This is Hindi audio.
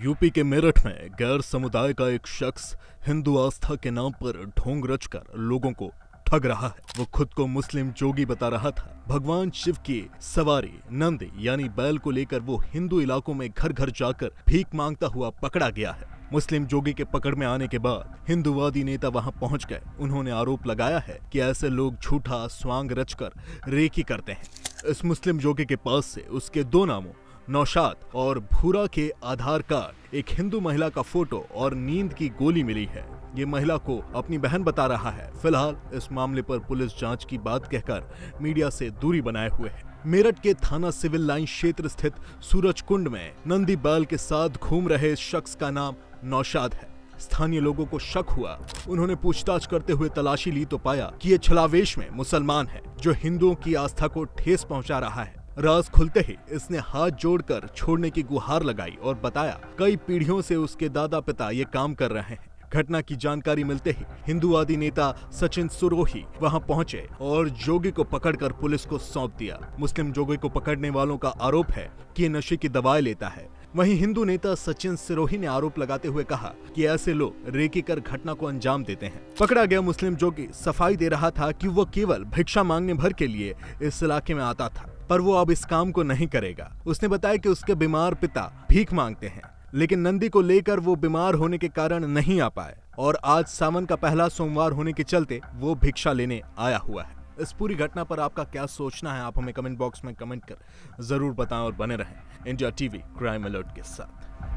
यूपी के मेरठ में गैर समुदाय का एक शख्स हिंदू आस्था के नाम पर ढोंग रचकर लोगों को ठग रहा है वो खुद को मुस्लिम जोगी बता रहा था भगवान शिव की सवारी नंदी यानी बैल को लेकर वो हिंदू इलाकों में घर घर जाकर भीख मांगता हुआ पकड़ा गया है मुस्लिम जोगी के पकड़ में आने के बाद हिंदुवादी नेता वहां पहुंच गए उन्होंने आरोप लगाया है कि ऐसे लोग झूठा स्वांग रचकर रेकी करते हैं इस मुस्लिम जोगी के पास से उसके दो नामों नौशाद और भूरा के आधार कार्ड एक हिंदू महिला का फोटो और नींद की गोली मिली है ये महिला को अपनी बहन बता रहा है फिलहाल इस मामले पर पुलिस जांच की बात कहकर मीडिया से दूरी बनाए हुए है मेरठ के थाना सिविल लाइन क्षेत्र स्थित सूरज कुंड में नंदी बाल के साथ घूम रहे इस शख्स का नाम नौशाद है स्थानीय लोगों को शक हुआ उन्होंने पूछताछ करते हुए तलाशी ली तो पाया कि ये छलावेश में मुसलमान है जो हिंदुओं की आस्था को ठेस पहुंचा रहा है राज खुलते ही इसने हाथ जोड़कर छोड़ने की गुहार लगाई और बताया कई पीढ़ियों से उसके दादा पिता ये काम कर रहे हैं घटना की जानकारी मिलते ही हिंदूवादी नेता सचिन सुरोही वहां पहुंचे और जोगी को पकड़कर पुलिस को सौंप दिया मुस्लिम जोगी को पकड़ने वालों का आरोप है कि नशे की दवाएं लेता है वहीं हिंदू नेता सचिन सिरोही ने आरोप लगाते हुए कहा कि ऐसे लोग रेकी कर घटना को अंजाम देते हैं पकड़ा गया मुस्लिम जोगी सफाई दे रहा था कि वो केवल भिक्षा मांगने भर के लिए इस इलाके में आता था पर वो अब इस काम को नहीं करेगा उसने बताया कि उसके बीमार पिता भीख मांगते हैं लेकिन नंदी को लेकर वो बीमार होने के कारण नहीं आ पाए और आज सावन का पहला सोमवार होने के चलते वो भिक्षा लेने आया हुआ है इस पूरी घटना पर आपका क्या सोचना है आप हमें कमेंट बॉक्स में कमेंट कर जरूर बताएं और बने रहें इंडिया टीवी क्राइम अलर्ट के साथ